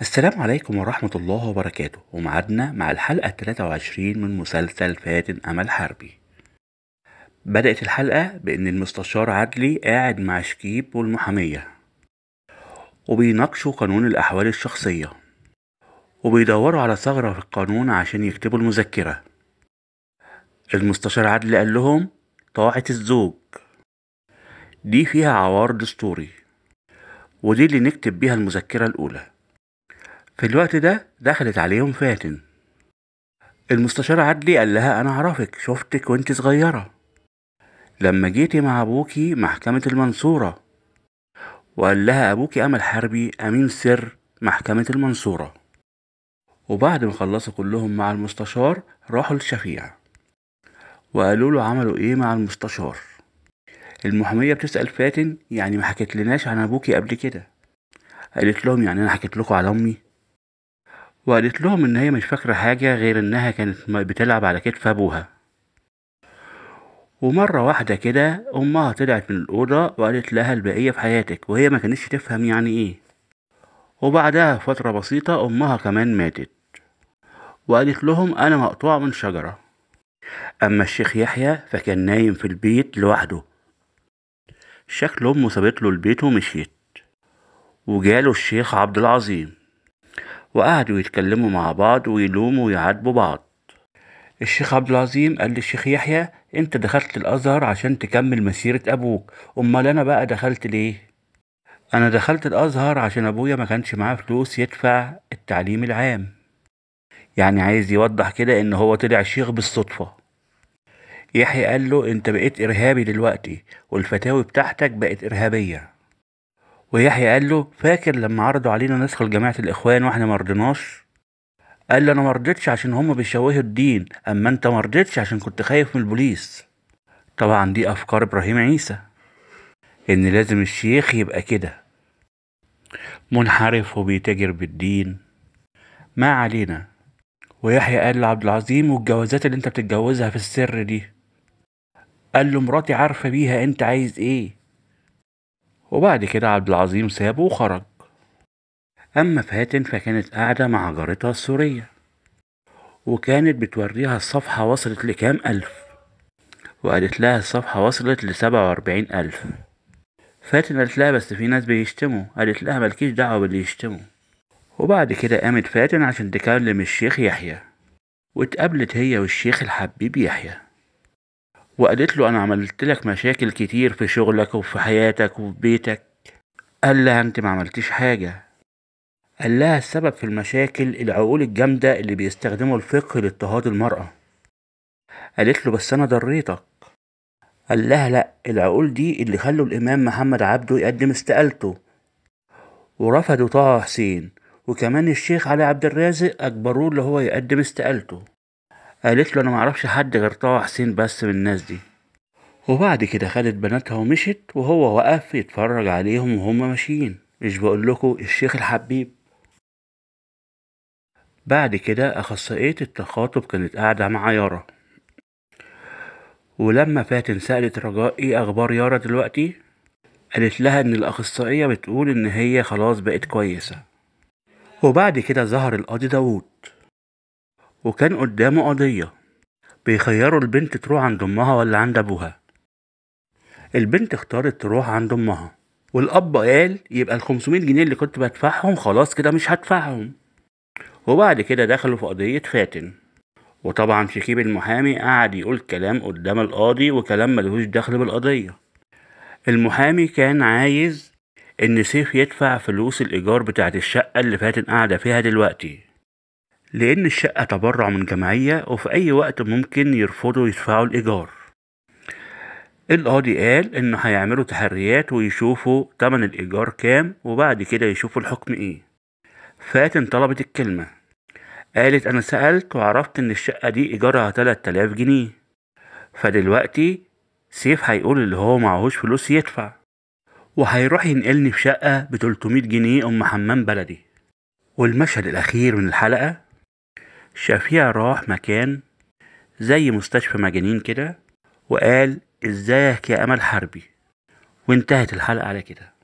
السلام عليكم ورحمة الله وبركاته ومعادنا مع الحلقة 23 من مسلسل فاتن أمل حربي بدأت الحلقة بأن المستشار عدلي قاعد مع شكيب والمحامية وبيناقشوا قانون الأحوال الشخصية وبيدوروا على ثغرة في القانون عشان يكتبوا المذكرة المستشار عدلي قال لهم طاعة الزوج دي فيها عوار دستوري ودي اللي نكتب بيها المذكرة الأولى في الوقت ده دخلت عليهم فاتن المستشار عدلي قال لها انا اعرفك شفتك وانت صغيرة لما جيتي مع ابوكي محكمة المنصورة وقال لها ابوكي امل حربي امين سر محكمة المنصورة وبعد ما خلصوا كلهم مع المستشار راحوا للشفيع وقالوا له عملوا ايه مع المستشار المحامية بتسأل فاتن يعني ما حكيت لناش عن ابوكي قبل كده قالت لهم يعني انا حكيت لكم على امي وقالت لهم ان هي مش فاكره حاجه غير انها كانت بتلعب على كتف ابوها ومرة واحدة كده أمها طلعت من الأوضة وقالت لها البقية في حياتك وهي ما كانتش تفهم يعني إيه وبعدها فترة بسيطة أمها كمان ماتت وقالت لهم أنا مقطوع من شجرة أما الشيخ يحيى فكان نايم في البيت لوحده شكل أمه سابت له البيت ومشيت وجاله الشيخ عبد العظيم وقعدوا يتكلموا مع بعض ويلوموا ويعاتبوا بعض الشيخ عبد العظيم قال للشيخ يحيى انت دخلت الازهر عشان تكمل مسيرة ابوك امال انا بقى دخلت ليه انا دخلت الازهر عشان ابويا ما كانش معاه فلوس يدفع التعليم العام يعني عايز يوضح كده ان هو طلع شيخ بالصدفة يحيى قال له انت بقيت ارهابي دلوقتي والفتاوي بتاعتك بقت ارهابية ويحيى قال له فاكر لما عرضوا علينا ندخل جماعة الإخوان وإحنا مرضناش قال له أنا مرضتش عشان هما بيشوهوا الدين أما أنت مرضتش عشان كنت خايف من البوليس طبعا دي أفكار إبراهيم عيسى إن لازم الشيخ يبقى كده منحرف وبيتاجر بالدين ما علينا ويحيى قال لعبد العظيم والجوازات اللي انت بتتجوزها في السر دي قال له مراتي عارفه بيها انت عايز ايه وبعد كده عبد العظيم سابه وخرج أما فاتن فكانت قاعدة مع جارتها السورية وكانت بتوريها الصفحة وصلت لكام ألف وقالت لها الصفحة وصلت لسبعة وأربعين ألف فاتن قالت لها بس في ناس بيشتموا قالت لها ملكيش دعوة باللي يشتموا وبعد كده قامت فاتن عشان تكلم الشيخ يحيى واتقابلت هي والشيخ الحبيب يحيى وقالت له أنا عملت لك مشاكل كتير في شغلك وفي حياتك وفي بيتك قال لها أنت ما عملتش حاجة قال لها السبب في المشاكل العقول الجامدة اللي بيستخدموا الفقه لاضطهاد المرأة قالت له بس أنا ضريتك قال لها لأ العقول دي اللي خلوا الإمام محمد عبده يقدم استقالته ورفضوا طه حسين وكمان الشيخ علي عبد الرازق أجبروه اللي هو يقدم استقالته قالت له انا معرفش حد غير طه حسين بس من الناس دي وبعد كده خدت بناتها ومشت وهو وقف يتفرج عليهم وهم ماشيين مش بقول لكم الشيخ الحبيب بعد كده أخصائية التخاطب كانت قاعدة مع يارا ولما فاتن سألت رجاء ايه أخبار يارا دلوقتي قالت لها إن الأخصائية بتقول إن هي خلاص بقت كويسة وبعد كده ظهر القاضي داوود وكان قدامه قضية بيخيروا البنت تروح عند أمها ولا عند أبوها البنت اختارت تروح عند أمها والأب قال يبقى الخمسمية جنيه اللي كنت بدفعهم خلاص كده مش هدفعهم وبعد كده دخلوا في قضية فاتن وطبعا شكيب المحامي قعد يقول كلام قدام القاضي وكلام ملهوش دخل بالقضية المحامي كان عايز إن سيف يدفع فلوس الإيجار بتاعت الشقة اللي فاتن قاعدة فيها دلوقتي لأن الشقة تبرع من جمعية وفي أي وقت ممكن يرفضوا يدفعوا الإيجار القاضي قال إنه هيعملوا تحريات ويشوفوا تمن الإيجار كام وبعد كده يشوفوا الحكم إيه فاتن طلبت الكلمة قالت أنا سألت وعرفت إن الشقة دي إيجارها تلات آلاف جنيه فدلوقتي سيف هيقول اللي هو معهوش فلوس يدفع وهيروح ينقلني في شقة بتلتمية جنيه أم حمام بلدي والمشهد الأخير من الحلقة شفيع راح مكان زي مستشفى مجانين كده وقال ازيك يا امل حربي وانتهت الحلقة على كده